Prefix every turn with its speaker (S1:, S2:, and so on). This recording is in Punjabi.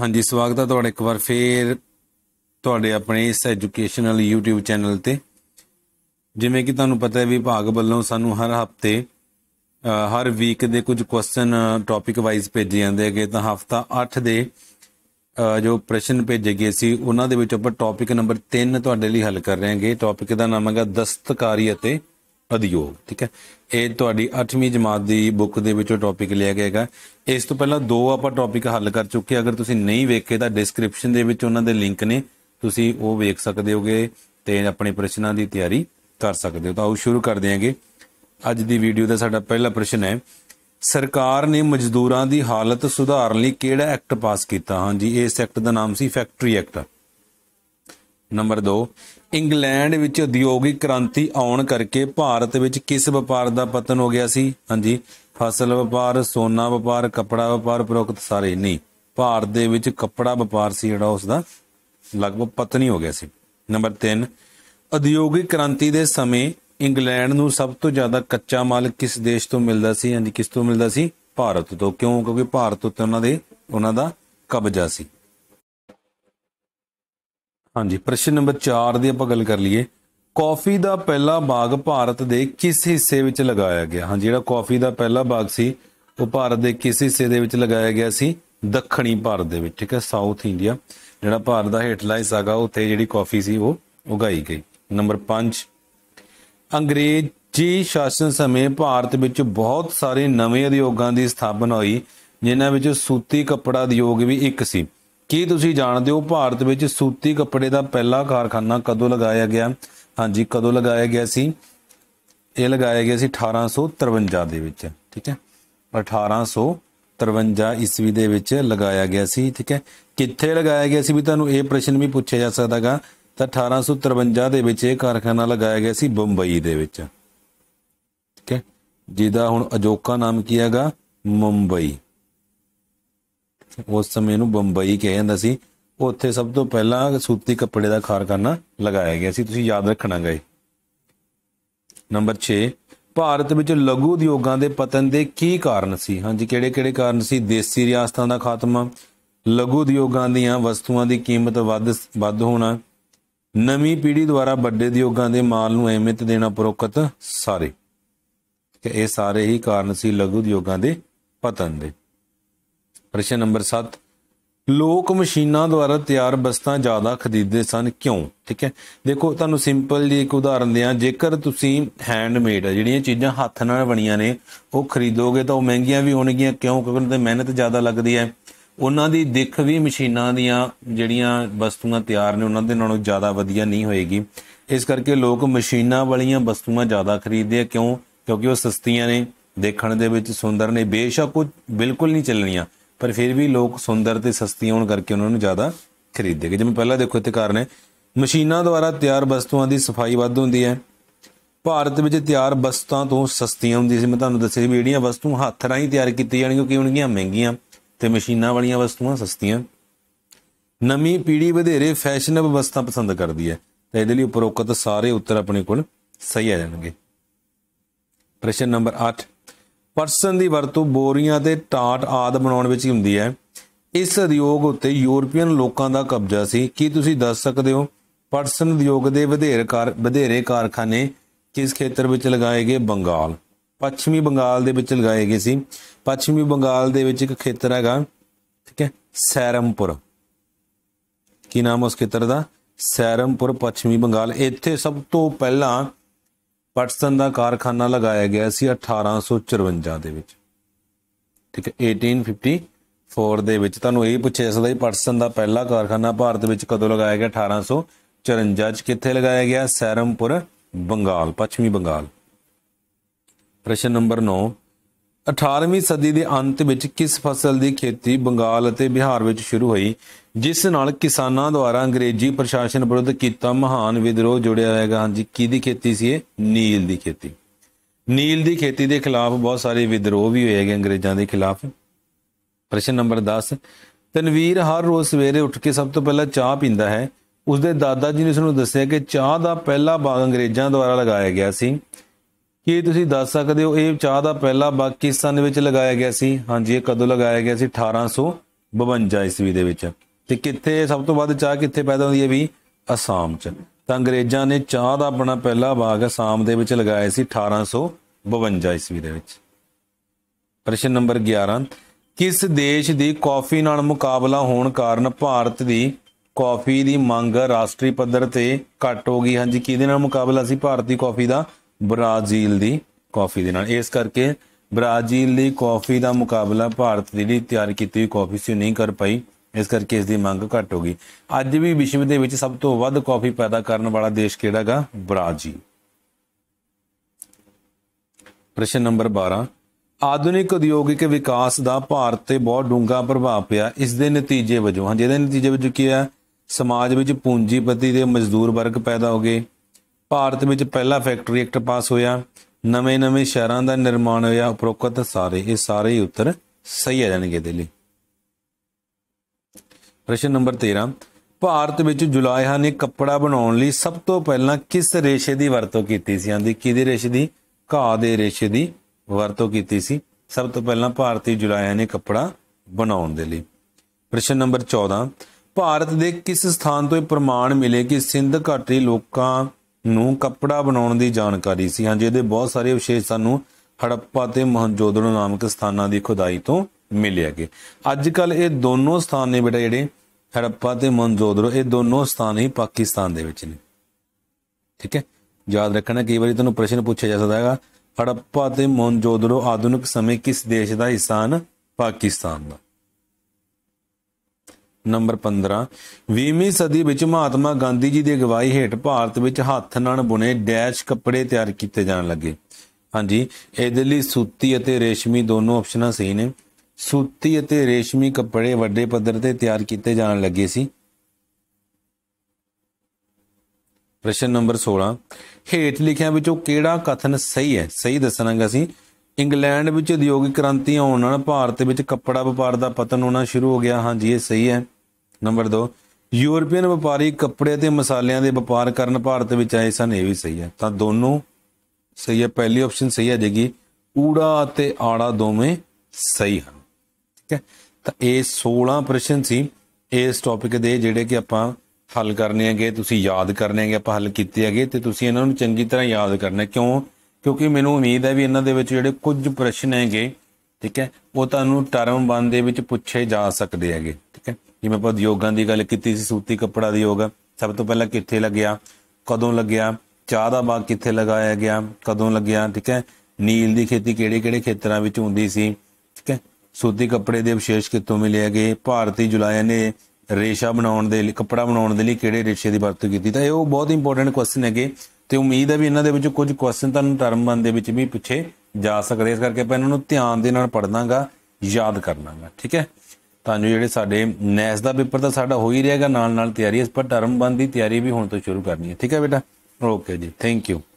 S1: ਹਾਂਜੀ ਸਵਾਗਤ ਹੈ ਤੁਹਾਡਾ ਇੱਕ ਵਾਰ ਫੇਰ ਤੁਹਾਡੇ ਆਪਣੇ ਇਸ ਐਜੂਕੇਸ਼ਨਲ YouTube ਚੈਨਲ ਤੇ ਜਿਵੇਂ ਕਿ ਤੁਹਾਨੂੰ ਪਤਾ ਹੈ ਵਿਭਾਗ ਵੱਲੋਂ ਸਾਨੂੰ ਹਰ ਹਫਤੇ ਹਰ ਵੀਕ ਦੇ ਕੁਝ ਕੁਐਸਚਨ ਟੌਪਿਕ ਵਾਈਜ਼ ਭੇਜੇ ਜਾਂਦੇ ਹੈਗੇ ਤਾਂ ਹਫਤਾ 8 ਦੇ ਜੋ ਪ੍ਰਸ਼ਨ ਭੇਜੇ ਗਏ ਸੀ ਉਹਨਾਂ ਦੇ ਵਿੱਚ ਆਪਾਂ ਟੌਪਿਕ ਨੰਬਰ 3 ਤੁਹਾਡੇ ਲਈ ਹੱਲ ਕਰ ਰਹੇ ਹਾਂਗੇ ਟੌਪਿਕ ਦਾ ਨਾਮ ਹੈਗਾ ਦਸਤਕਾਰੀ ਅਤੇ ਅਧਿਯੋਗ ਠੀਕ ਹੈ ਇਹ ਤੁਹਾਡੀ 8ਵੀਂ ਜਮਾਤ ਦੀ ਬੁੱਕ ਦੇ ਵਿੱਚੋਂ ਟੌਪਿਕ ਲਿਆ ਗਿਆ ਹੈਗਾ ਇਸ ਤੋਂ ਪਹਿਲਾਂ ਦੋ ਆਪਾਂ ਟੌਪਿਕ ਹੱਲ ਕਰ ਚੁੱਕੇ ਅਗਰ ਤੁਸੀਂ ਨਹੀਂ ਵੇਖੇ ਤਾਂ ਡਿਸਕ੍ਰਿਪਸ਼ਨ ਦੇ ਵਿੱਚ ਉਹਨਾਂ ਦੇ ਲਿੰਕ ਨੇ ਤੁਸੀਂ ਉਹ ਵੇਖ ਸਕਦੇ ਹੋਗੇ ਤੇ ਆਪਣੇ ਪ੍ਰਸ਼ਨਾਂ ਦੀ ਤਿਆਰੀ ਕਰ ਸਕਦੇ ਹੋ ਤਾਂ ਉਹ ਸ਼ੁਰੂ ਕਰ ਦਿਆਂਗੇ ਅੱਜ ਦੀ ਵੀਡੀਓ ਦਾ ਸਾਡਾ ਪਹਿਲਾ ਪ੍ਰਸ਼ਨ ਹੈ ਸਰਕਾਰ ਨੇ ਮਜ਼ਦੂਰਾਂ ਦੀ ਹਾਲਤ ਸੁਧਾਰਨ ਲਈ ਕਿਹੜਾ ਐਕਟ ਪਾਸ ਕੀਤਾ ਹਾਂਜੀ ਇਸ ਐਕਟ ਦਾ ਨਾਮ ਸੀ ਫੈਕਟਰੀ ਐਕਟ ਨੰਬਰ 2 ਇੰਗਲੈਂਡ ਵਿੱਚ ਉਦਯੋਗਿਕ ਕ੍ਰਾਂਤੀ ਆਉਣ ਕਰਕੇ ਭਾਰਤ ਵਿੱਚ ਕਿਸ ਵਪਾਰ ਦਾ ਪਤਨ ਹੋ ਗਿਆ ਸੀ ਹਾਂਜੀ ਫਸਲ ਵਪਾਰ ਸੋਨਾ ਵਪਾਰ ਕਪੜਾ ਵਪਾਰ ਪ੍ਰੋਕਤ ਸਾਰੇ ਨਹੀਂ ਭਾਰਤ ਦੇ ਵਿੱਚ ਕਪੜਾ ਵਪਾਰ ਸੀ ਜਿਹੜਾ ਉਸ ਦਾ ਲਗਭਗ ਪਤਨ ਹੀ ਹੋ ਗਿਆ ਸੀ ਨੰਬਰ 3 ਉਦਯੋਗਿਕ ਕ੍ਰਾਂਤੀ ਦੇ ਸਮੇਂ ਇੰਗਲੈਂਡ ਨੂੰ ਸਭ ਤੋਂ ਜ਼ਿਆਦਾ ਕੱਚਾ ਮਾਲ ਕਿਸ ਦੇਸ਼ ਤੋਂ ਮਿਲਦਾ ਸੀ ਹਾਂਜੀ ਕਿਸ ਤੋਂ ਮਿਲਦਾ ਸੀ ਭਾਰਤ ਤੋਂ ਕਿਉਂ ਕਿਉਂਕਿ ਭਾਰਤ ਉੱਤੇ ਉਹਨਾਂ ਦੇ ਉਹਨਾਂ ਦਾ ਕਬਜ਼ਾ ਸੀ ਹਾਂਜੀ ਪ੍ਰਸ਼ਨ ਨੰਬਰ 4 ਦੀ ਆਪਾਂ ਗੱਲ ਕਰ ਲਈਏ ਕਾਫੀ ਦਾ ਪਹਿਲਾ ਬਾਗ ਭਾਰਤ ਦੇ ਕਿਸ ਹਿੱਸੇ ਵਿੱਚ ਲਗਾਇਆ ਗਿਆ ਹਾਂ ਜਿਹੜਾ ਕਾਫੀ ਦਾ ਪਹਿਲਾ ਬਾਗ ਸੀ ਉਹ ਭਾਰਤ ਦੇ ਕਿਸ ਹਿੱਸੇ ਦੇ ਵਿੱਚ ਲਗਾਇਆ ਗਿਆ ਸੀ ਦੱਖਣੀ ਭਾਰਤ ਦੇ ਵਿੱਚ ਠੀਕ ਹੈ ਸਾਊਥ ਇੰਡੀਆ ਜਿਹੜਾ ਭਾਰਤ ਦਾ ਹੇਠਲਾ ਹਿੱਸਾ ਹੈਗਾ ਉੱਥੇ ਜਿਹੜੀ ਕਾਫੀ ਸੀ ਉਹ ਉਗਾਈ ਗਈ ਨੰਬਰ 5 ਅੰਗਰੇਜ਼ੀ ਸ਼ਾਸਨ ਸਮੇਂ ਭਾਰਤ ਵਿੱਚ ਬਹੁਤ ਸਾਰੇ ਨਵੇਂ ਉਦਯੋਗਾਂ ਦੀ ਸਥਾਪਨਾ ਹੋਈ ਜਿਨ੍ਹਾਂ ਵਿੱਚ ਸੂਤੀ ਕੱਪੜਾ ਉਦਯੋਗ ਵੀ ਇੱਕ ਸੀ ਕੀ ਤੁਸੀਂ ਜਾਣਦੇ ਹੋ ਭਾਰਤ ਵਿੱਚ ਸੂਤੀ ਕੱਪੜੇ ਦਾ ਪਹਿਲਾ ਕਾਰਖਾਨਾ ਕਦੋਂ ਲਗਾਇਆ ਗਿਆ ਹਾਂਜੀ ਕਦੋਂ ਲਗਾਇਆ ਗਿਆ ਸੀ ਇਹ ਲਗਾਇਆ ਗਿਆ ਸੀ 1853 ਦੇ ਵਿੱਚ ਠੀਕ ਹੈ 1853 ਈਸਵੀ ਦੇ ਵਿੱਚ ਲਗਾਇਆ ਗਿਆ ਸੀ ਠੀਕ ਹੈ ਕਿੱਥੇ ਲਗਾਇਆ ਗਿਆ ਸੀ ਵੀ ਤੁਹਾਨੂੰ ਇਹ ਪ੍ਰਸ਼ਨ ਵੀ ਪੁੱਛਿਆ ਜਾ ਸਕਦਾਗਾ ਤਾਂ 1853 ਦੇ ਵਿੱਚ ਇਹ ਕਾਰਖਾਨਾ ਲਗਾਇਆ ਗਿਆ ਸੀ ਬੰਬਈ ਦੇ ਵਿੱਚ ਠੀਕ ਹੈ ਜਿਹਦਾ ਹੁਣ ਅਜੋਕਾ ਨਾਮ ਕੀ ਹੈਗਾ ਮੁੰਬਈ ਉਸ ਸਮੇਂ ਨੂੰ ਬੰਬਈ ਕਿਹਾ ਜਾਂਦਾ ਸੀ ਉੱਥੇ ਸਭ ਤੋਂ ਪਹਿਲਾਂ ਸੂਤੀ ਕੱਪੜੇ ਦਾ ਕਾਰਖਾਨਾ ਲਗਾਇਆ ਗਿਆ ਸੀ ਤੁਸੀਂ ਯਾਦ ਰੱਖਣਾ ਗਏ ਨੰਬਰ 6 ਭਾਰਤ ਵਿੱਚ ਲਘੂ ਉਦਯੋਗਾਂ ਦੇ ਪਤਨ ਦੇ ਕੀ ਕਾਰਨ ਸੀ ਹਾਂਜੀ ਕਿਹੜੇ-ਕਿਹੜੇ ਕਾਰਨ ਸੀ ਦੇਸੀ ਰਿਆਸਤਾਂ ਦਾ ਖਾਤਮਾ ਲਘੂ ਉਦਯੋਗਾਂ ਦੀਆਂ ਵਸਤੂਆਂ ਦੀ ਕੀਮਤ ਵੱਧ ਵੱਧ ਹੋਣਾ ਨਵੀਂ ਪੀੜ੍ਹੀ ਦੁਆਰਾ ਵੱਡੇ ਉਦਯੋਗਾਂ ਦੇ ਮਾਲ ਨੂੰ ਅਹਿਮਤ ਦੇਣਾ ਪ੍ਰੋਕਤ ਸਾਰੇ ਕਿ ਇਹ ਸਾਰੇ ਹੀ ਕਾਰਨ ਸੀ ਲਘੂ ਉਦਯੋਗਾਂ ਦੇ ਪਤਨ ਦੇ ਪ੍ਰਸ਼ਨ ਨੰਬਰ 7 ਲੋਕ ਮਸ਼ੀਨਾਂ ਦੁਆਰਾ ਤਿਆਰ ਬਸਤਾਂ ਜ਼ਿਆਦਾ ਖਰੀਦਦੇ ਸਨ ਕਿਉਂ ਠੀਕ ਹੈ ਦੇਖੋ ਤੁਹਾਨੂੰ ਸਿੰਪਲ ਜੀ ਇੱਕ ਉਦਾਹਰਨ ਦਿਆਂ ਜੇਕਰ ਤੁਸੀਂ ਹੈਂਡਮੇਡ ਜਿਹੜੀਆਂ ਚੀਜ਼ਾਂ ਹੱਥ ਨਾਲ ਬਣੀਆਂ ਨੇ ਉਹ ਖਰੀਦੋਗੇ ਤਾਂ ਉਹ ਮਹਿੰਗੀਆਂ ਵੀ ਹੋਣਗੀਆਂ ਕਿਉਂ ਕਿਉਂਕਿ ਉਹਨਾਂ ਤੇ ਮਿਹਨਤ ਜ਼ਿਆਦਾ ਲੱਗਦੀ ਹੈ ਉਹਨਾਂ ਦੀ ਦਿੱਖ ਵੀ ਮਸ਼ੀਨਾਂ ਦੀਆਂ ਜਿਹੜੀਆਂ ਵਸਤੂਆਂ ਤਿਆਰ ਨੇ ਉਹਨਾਂ ਦੇ ਨਾਲੋਂ ਜ਼ਿਆਦਾ ਵਧੀਆ ਨਹੀਂ ਹੋਏਗੀ ਇਸ ਕਰਕੇ ਲੋਕ ਮਸ਼ੀਨਾਂ ਵਾਲੀਆਂ ਵਸਤੂਆਂ ਜ਼ਿਆਦਾ ਖਰੀਦਦੇ ਆ ਕਿਉਂ ਕਿਉਂਕਿ ਉਹ ਸਸਤੀਆਂ ਨੇ ਦੇਖਣ ਦੇ ਵਿੱਚ ਸੁੰਦਰ ਨੇ ਬੇਸ਼ੱਕ ਉਹ ਬਿਲਕੁਲ ਨਹੀਂ ਚੱਲਣੀਆਂ ਪਰ ਫਿਰ ਵੀ ਲੋਕ ਸੁੰਦਰ ਤੇ ਸਸਤੀਆਂ ਹੋਣ ਕਰਕੇ ਉਹਨਾਂ ਨੂੰ ਜ਼ਿਆਦਾ ਖਰੀਦਦੇ ਜਿਵੇਂ ਪਹਿਲਾਂ ਦੇਖੋ ਇੱਥੇ ਕਾਰਨ ਹੈ ਮਸ਼ੀਨਾਂ ਦੁਆਰਾ ਤਿਆਰ ਵਸਤੂਆਂ ਦੀ ਸਫਾਈ ਵੱਧ ਹੁੰਦੀ ਹੈ ਭਾਰਤ ਵਿੱਚ ਤਿਆਰ ਵਸਤਾਂ ਤੋਂ ਸਸਤੀਆਂ ਹੁੰਦੀਆਂ ਸੀ ਮੈਂ ਤੁਹਾਨੂੰ ਦੱਸਿਆ ਸੀ ਜਿਹੜੀਆਂ ਵਸਤੂ ਹੱਥ ਰਾਹੀਂ ਤਿਆਰ ਕੀਤੀਆਂ ਜਾਣਗੀਆਂ ਕਿਉਂਕਿ ਉਹਨਗੀਆਂ ਮਹਿੰਗੀਆਂ ਤੇ ਮਸ਼ੀਨਾਂ ਵਾਲੀਆਂ ਵਸਤੂਆਂ ਸਸਤੀਆਂ ਨਵੀਂ ਪੀੜ੍ਹੀ ਵਧੇਰੇ ਫੈਸ਼ਨੇਬਲ ਵਸਤਾਂ ਪਸੰਦ ਕਰਦੀ ਹੈ ਤਾਂ ਇਹਦੇ ਲਈ ਉਪਰੋਕਤ ਸਾਰੇ ਉੱਤਰ ਆਪਣੇ ਕੋਲ ਸਹੀ ਆ ਜਾਣਗੇ ਪ੍ਰਸ਼ਨ ਨੰਬਰ 8 ਪਰਸਨ ਦੀ ਵਰਤੋਂ ਬੋਰੀਆਂ ਤੇ ਟਾਟ ਆਦ ਬਣਾਉਣ ਵਿੱਚ ਹੁੰਦੀ ਹੈ ਇਸ ਉਦਯੋਗ ਉੱਤੇ ਯੂਰਪੀਅਨ ਲੋਕਾਂ ਦਾ ਕਬਜ਼ਾ ਸੀ ਕੀ ਤੁਸੀਂ ਦੱਸ ਸਕਦੇ ਹੋ ਪਰਸਨ ਉਦਯੋਗ ਦੇ ਵਧੇਰੇ ਕਾਰ ਵਧੇਰੇ ਕਾਰਖਾਨੇ ਕਿਸ ਖੇਤਰ ਵਿੱਚ ਲਗਾਏ ਗਏ ਬੰਗਾਲ ਪੱਛਮੀ ਬੰਗਾਲ ਦੇ ਵਿੱਚ ਲਗਾਏ ਗਏ ਸੀ ਪੱਛਮੀ ਬੰਗਾਲ ਦੇ ਵਿੱਚ ਇੱਕ ਖੇਤਰ ਹੈਗਾ ਠੀਕ ਹੈ ਸੈਰਮਪੁਰ ਕੀ ਨਾਮ ਉਸ ਖੇਤਰ ਦਾ ਸੈਰਮਪੁਰ ਪੱਛਮੀ ਬੰਗਾਲ ਇੱਥੇ ਸਭ ਤੋਂ ਪਹਿਲਾਂ ਪਟਸਨ ਦਾ ਕਾਰਖਾਨਾ ਲਗਾਇਆ ਗਿਆ ਸੀ 1854 ਦੇ ਵਿੱਚ ਠੀਕ ਹੈ 1854 ਦੇ ਵਿੱਚ ਤੁਹਾਨੂੰ ਇਹ ਪੁੱਛਿਆ ਸਕਦਾ ਹੈ ਪਟਸਨ ਦਾ ਪਹਿਲਾ ਕਾਰਖਾਨਾ ਭਾਰਤ ਵਿੱਚ ਕਦੋਂ ਲਗਾਇਆ ਗਿਆ 1854 ਚ ਕਿੱਥੇ ਲਗਾਇਆ ਗਿਆ ਸੈਰਮਪੁਰ ਬੰਗਾਲ ਪੱਛਮੀ ਬੰਗਾਲ ਪ੍ਰਸ਼ਨ ਨੰਬਰ 9 18ਵੀਂ ਸਦੀ ਦੇ ਅੰਤ ਵਿੱਚ ਕਿਸ ਫਸਲ ਦੀ ਖੇਤੀ ਬੰਗਾਲ ਅਤੇ ਬਿਹਾਰ ਵਿੱਚ ਸ਼ੁਰੂ ਹੋਈ ਜਿਸ ਨਾਲ ਕਿਸਾਨਾਂ ਦੁਆਰਾ ਅੰਗਰੇਜ਼ੀ ਪ੍ਰਸ਼ਾਸਨ ਵਿਰੁੱਧ ਕੀਤਾ ਮਹਾਨ ਵਿਦਰੋਹ ਜੁੜਿਆ ਹੋਏਗਾ ਕੀ ਕਿਹਦੀ ਖੇਤੀ ਸੀ ਇਹ ਨੀਲ ਦੀ ਖੇਤੀ ਨੀਲ ਦੀ ਖੇਤੀ ਦੇ ਖਿਲਾਫ ਬਹੁਤ ਸਾਰੇ ਵਿਦਰੋਹ ਵੀ ਹੋਏ ਅੰਗਰੇਜ਼ਾਂ ਦੇ ਖਿਲਾਫ ਪ੍ਰਸ਼ਨ ਨੰਬਰ 10 ਤਨਵੀਰ ਹਰ ਰੋਜ਼ ਸਵੇਰੇ ਉੱਠ ਕੇ ਸਭ ਤੋਂ ਪਹਿਲਾਂ ਚਾਹ ਪੀਂਦਾ ਹੈ ਉਸਦੇ ਦਾਦਾ ਜੀ ਨੇ ਉਸ ਨੂੰ ਦੱਸਿਆ ਕਿ ਚਾਹ ਦਾ ਪਹਿਲਾ ਬਾਗ ਅੰਗਰੇਜ਼ਾਂ ਦੁਆਰਾ ਲਗਾਇਆ ਗਿਆ ਸੀ ਕੀ ਤੁਸੀਂ ਦੱਸ ਸਕਦੇ ਹੋ ਇਹ ਚਾਹ ਦਾ ਪਹਿਲਾ ਬਾਗ ਦੇ ਵਿੱਚ ਲਗਾਇਆ ਗਿਆ ਸੀ ਹਾਂਜੀ ਇਹ ਕਦੋਂ ਲਗਾਇਆ ਗਿਆ ਸੀ 1852 ਈਸਵੀ ਦੇ ਵਿੱਚ ਤੇ ਕਿੱਥੇ ਸਭ ਤੋਂ ਵੱਧ ਚਾਹ ਕਿੱਥੇ ਪੈਦਾ ਹੁੰਦੀ ਹੈ ਵੀ ਅਸਾਮ 'ਚ ਤਾਂ ਅੰਗਰੇਜ਼ਾਂ ਨੇ ਚਾਹ ਦਾ ਆਪਣਾ ਪਹਿਲਾ ਬਾਗ ਅਸਾਮ ਦੇ ਵਿੱਚ ਲਗਾਇਆ ਸੀ 1852 ਈਸਵੀ ਦੇ ਵਿੱਚ ਪ੍ਰਸ਼ਨ ਨੰਬਰ 11 ਕਿਸ ਦੇਸ਼ ਦੀ ਕਾਫੀ ਨਾਲ ਮੁਕਾਬਲਾ ਹੋਣ ਕਾਰਨ ਭਾਰਤ ਦੀ ਕਾਫੀ ਦੀ ਮੰਗ ਰਾਸ਼ਟਰੀ ਪੱਧਰ ਤੇ ਘਟ ਹੋ ਗਈ ਹਾਂਜੀ ਕਿਹਦੇ ਨਾਲ ਮੁਕਾਬਲਾ ਸੀ ਭਾਰਤੀ ਕਾਫੀ ਦਾ ਬ੍ਰਾਜ਼ੀਲ ਦੀ ਕਾਫੀ ਦੇ ਨਾਲ ਇਸ ਕਰਕੇ ਬ੍ਰਾਜ਼ੀਲ ਦੀ ਕਾਫੀ ਦਾ ਮੁਕਾਬਲਾ ਭਾਰਤ ਦੀ ਜਿਹੜੀ ਤਿਆਰ ਕੀਤੀ ਹੋਈ ਕਾਫੀ ਸੀ ਨਹੀਂ ਕਰ ਪਾਈ ਇਸ ਕਰਕੇ ਇਸ ਦੀ ਮੰਗ ਘਟ ਹੋ ਗਈ ਅੱਜ ਵੀ ਵਿਸ਼ਵ ਦੇ ਵਿੱਚ ਸਭ ਤੋਂ ਵੱਧ ਕਾਫੀ ਪੈਦਾ ਕਰਨ ਵਾਲਾ ਦੇਸ਼ ਕਿਹੜਾਗਾ ਬ੍ਰਾਜ਼ੀਲ ਪ੍ਰਸ਼ਨ ਨੰਬਰ 12 ਆਧੁਨਿਕ ਉਦਯੋਗਿਕ ਵਿਕਾਸ ਦਾ ਭਾਰਤ ਤੇ ਬਹੁਤ ਡੂੰਘਾ ਪ੍ਰਭਾਵ ਪਿਆ ਇਸ ਦੇ ਨਤੀਜੇ ਵਜੋਂ ਹਾਂ ਜਿਹਦੇ ਨਤੀਜੇ ਵਜੋਂ ਕੀ ਹੈ ਸਮਾਜ ਵਿੱਚ ਪੂੰਜੀਪਤੀ ਦੇ ਮਜ਼ਦੂਰ ਵਰਗ ਪੈਦਾ ਹੋ ਗਏ ਭਾਰਤ ਵਿੱਚ ਪਹਿਲਾ ਫੈਕਟਰੀ ਐਕਟ ਪਾਸ ਹੋਇਆ ਨਵੇਂ-ਨਵੇਂ ਸ਼ਹਿਰਾਂ ਦਾ ਨਿਰਮਾਣ ਹੋਇਆ ਉਪਰੋਕਤ ਸਾਰੇ ਇਹ ਸਾਰੇ ਹੀ ਉੱਤਰ ਸਹੀ ਆ ਜਾਣਗੇ ਦੇ ਲਈ ਪ੍ਰਸ਼ਨ ਨੰਬਰ 13 ਭਾਰਤ ਵਿੱਚ ਜੁਲਾਹਾ ਨੇ ਕੱਪੜਾ ਬਣਾਉਣ ਲਈ ਸਭ ਤੋਂ ਪਹਿਲਾਂ ਕਿਸ ਰੇਸ਼ੇ ਦੀ ਵਰਤੋਂ ਕੀਤੀ ਸੀ ਆਂਦੀ ਕਿਹਦੇ ਰੇਸ਼ੇ ਦੀ ਘਾਹ ਦੇ ਰੇਸ਼ੇ ਦੀ ਵਰਤੋਂ ਕੀਤੀ ਸੀ ਸਭ ਤੋਂ ਪਹਿਲਾਂ ਭਾਰਤੀ ਜੁਲਾਹਾ ਨੇ ਕੱਪੜਾ ਬਣਾਉਣ ਦੇ ਲਈ ਪ੍ਰਸ਼ਨ ਨੰਬਰ 14 ਭਾਰਤ ਦੇ ਕਿਸ ਸਥਾਨ ਤੋਂ ਇਹ ਪ੍ਰਮਾਣ ਮਿਲੇ ਕਿ ਸਿੰਧ ਘਾਟੀ ਲੋਕਾਂ ਨੂੰ ਕਪੜਾ ਬਣਾਉਣ ਦੀ ਜਾਣਕਾਰੀ ਸੀ ਹਾਂਜੀ ਇਹਦੇ ਬਹੁਤ ਸਾਰੇ ਵਿਸ਼ੇਸ਼ ਸਾਨੂੰ ਹੜੱਪਾ ਤੇ ਮਹਨਜੋਦੜੋ ਨਾਮਕ ਸਥਾਨਾਂ ਦੀ ਖੁਦਾਈ ਤੋਂ ਮਿਲਿਆ ਹੈਗੇ ਅੱਜ ਕੱਲ ਇਹ ਦੋਨੋਂ ਸਥਾਨ ਨੇ ਬੇਟਾ ਜਿਹੜੇ ਹੜੱਪਾ ਤੇ ਮਹਨਜੋਦੜੋ ਇਹ ਦੋਨੋਂ ਸਥਾਨ ਹੀ ਪਾਕਿਸਤਾਨ ਦੇ ਵਿੱਚ ਨੇ ਠੀਕ ਹੈ ਯਾਦ ਰੱਖਣਾ ਕਈ ਵਾਰੀ ਤੁਹਾਨੂੰ ਪ੍ਰਸ਼ਨ ਪੁੱਛਿਆ ਜਾ ਸਕਦਾ ਹੈਗਾ ਹੜੱਪਾ ਤੇ ਮਹਨਜੋਦੜੋ ਆਧੁਨਿਕ ਸਮੇਂ ਕਿਸ ਦੇਸ਼ ਦਾ ਹਿੱਸਾ ਹਨ ਪਾਕਿਸਤਾਨ ਦਾ ਨੰਬਰ 15 20ਵੀਂ ਸਦੀ ਵਿੱਚ ਮਹਾਤਮਾ ਗਾਂਧੀ ਜੀ ਦੀ ਅਗਵਾਈ ਹੇਠ ਭਾਰਤ ਵਿੱਚ ਹੱਥ ਨਾਲ ਬੁਨੇ ਡੈਸ਼ ਕੱਪੜੇ ਤਿਆਰ ਕੀਤੇ ਜਾਣ ਲੱਗੇ ਹਾਂਜੀ ਇਹਦੇ ਲਈ ਸੂਤੀ ਅਤੇ ਰੇਸ਼ਮੀ ਦੋਨੋਂ ਆਪਸ਼ਨਾਂ ਸਹੀ ਨੇ ਸੂਤੀ ਅਤੇ ਰੇਸ਼ਮੀ ਕੱਪੜੇ ਵੱਡੇ ਪੱਧਰ ਤੇ ਤਿਆਰ ਕੀਤੇ ਜਾਣ ਲੱਗੇ ਸੀ ਪ੍ਰਸ਼ਨ ਨੰਬਰ 16 ਹੇਠ ਲਿਖਿਆਂ ਵਿੱਚੋਂ ਕਿਹੜਾ ਕਥਨ ਸਹੀ ਹੈ ਸਹੀ ਦੱਸਣਾਗਾ ਸੀ ਇੰਗਲੈਂਡ ਵਿੱਚ ਉਦਯੋਗਿਕ ਕ੍ਰਾਂਤੀ ਆਉਣ ਨਾਲ ਭਾਰਤ ਵਿੱਚ ਕੱਪੜਾ ਵਪਾਰ ਦਾ ਪਤਨ ਹੋਣਾ ਸ਼ੁਰੂ ਹੋ ਗਿਆ ਹਾਂਜੀ ਇਹ ਸਹੀ ਹੈ ਨੰਬਰ 2 ਯੂਰਪੀਅਨ ਵਪਾਰੀ ਕੱਪੜੇ ਤੇ ਮਸਾਲਿਆਂ ਦੇ ਵਪਾਰ ਕਰਨ ਭਾਰਤ ਵਿੱਚ ਆਏ ਸਨ ਇਹ ਵੀ ਸਹੀ ਹੈ ਤਾਂ ਦੋਨੋਂ ਸਹੀ ਹੈ ਪਹਿਲੀ ਆਪਸ਼ਨ ਸਹੀ ਹੈ ਜੇਗੀ ਊੜਾ ਅਤੇ ਆੜਾ ਦੋਵੇਂ ਸਹੀ ਹਨ ਠੀਕ ਹੈ ਤਾਂ ਇਹ 16 ਪ੍ਰਸ਼ਨ ਸੀ ਇਸ ਟੌਪਿਕ ਦੇ ਜਿਹੜੇ ਕਿ ਆਪਾਂ ਹੱਲ ਕਰਨੇ ਹੈਗੇ ਤੁਸੀਂ ਯਾਦ ਕਰਨੇ ਹੈਗੇ ਆਪਾਂ ਹੱਲ ਕੀਤੇ ਹੈਗੇ ਤੇ ਤੁਸੀਂ ਇਹਨਾਂ ਨੂੰ ਚੰਗੀ ਤਰ੍ਹਾਂ ਯਾਦ ਕਰਨਾ ਕਿਉਂ ਕਿਉਂਕਿ ਮੈਨੂੰ ਉਮੀਦ ਹੈ ਵੀ ਇਹਨਾਂ ਦੇ ਵਿੱਚ ਜਿਹੜੇ ਕੁਝ ਪ੍ਰਸ਼ਨ ਹੈਗੇ ਠੀਕ ਹੈ ਉਹ ਤੁਹਾਨੂੰ ਟਰਮ ਬੰਦ ਦੇ ਵਿੱਚ ਪੁੱਛੇ ਜਾ ਸਕਦੇ ਹੈਗੇ ਠੀਕ ਹੈ ਜਿਵੇਂ ਆਪਾਂ ਉਦਯੋਗਾਂ ਦੀ ਗੱਲ ਕੀਤੀ ਸੀ ਸੂਤੀ ਕੱਪੜਾ ਦੀ ਯੋਗ ਸਭ ਤੋਂ ਪਹਿਲਾਂ ਕਿੱਥੇ ਲੱਗਿਆ ਕਦੋਂ ਲੱਗਿਆ ਚਾਹ ਦਾ ਬਾਗ ਕਿੱਥੇ ਲਗਾਇਆ ਗਿਆ ਕਦੋਂ ਲੱਗਿਆ ਠੀਕ ਹੈ ਨੀਲ ਦੀ ਖੇਤੀ ਕਿਹੜੇ-ਕਿਹੜੇ ਖੇਤਰਾਂ ਵਿੱਚ ਹੁੰਦੀ ਸੀ ਠੀਕ ਹੈ ਸੂਤੀ ਕੱਪੜੇ ਦੇ ਵਿਸ਼ੇਸ਼ ਕਿੱਥੋਂ ਮਿਲੇ ਗਏ ਭਾਰਤੀ ਜੁਲਾਇਆ ਨੇ ਰੇਸ਼ਾ ਬਣਾਉਣ ਦੇ ਲਈ ਕੱਪੜਾ ਬਣਾਉਣ ਦੇ ਲਈ ਕਿਹੜੇ ਰੇਸ਼ੇ ਦੀ ਵਰਤੋਂ ਕੀਤੀ ਤਾਂ ਇਹ ਉਹ ਬਹੁਤ ਇੰਪੋਰਟੈਂਟ ਕੁਐਸਚਨ ਹੈਗੇ ਤੇ ਉਮੀਦ ਹੈ ਵੀ ਇਹਨਾਂ ਦੇ ਵਿੱਚ ਕੁਝ ਕੁਐਸਚਨ ਤੁਹਾਨੂੰ ਟਰਮ ਬੰਦ ਦੇ ਵਿੱਚ ਵੀ ਪੁੱਛੇ ਜਾ ਸਕਦੇ ਇਸ ਕਰਕੇ ਆਪਾਂ ਇਹਨਾਂ ਨੂੰ ਧਿਆਨ ਦੇ ਨਾਲ ਪੜਨਾਗਾ ਯਾਦ ਕਰਨਾਗਾ ਠੀਕ ਹੈ ਤੁਹਾਨੂੰ ਜਿਹੜੇ ਸਾਡੇ ਨੈਸ ਦਾ ਪੇਪਰ ਤਾਂ ਸਾਡਾ ਹੋ ਹੀ ਰਿਹਾਗਾ ਨਾਲ ਨਾਲ ਤਿਆਰੀ ਇਸ ਪਰ ਟਰਮ ਬੰਦ ਦੀ ਤਿਆਰੀ ਵੀ ਹੁਣ ਤੋਂ ਸ਼ੁਰੂ ਕਰਨੀ ਹੈ ਠੀਕ ਹੈ ਬੇਟਾ ਓਕੇ ਜੀ ਥੈਂਕ ਯੂ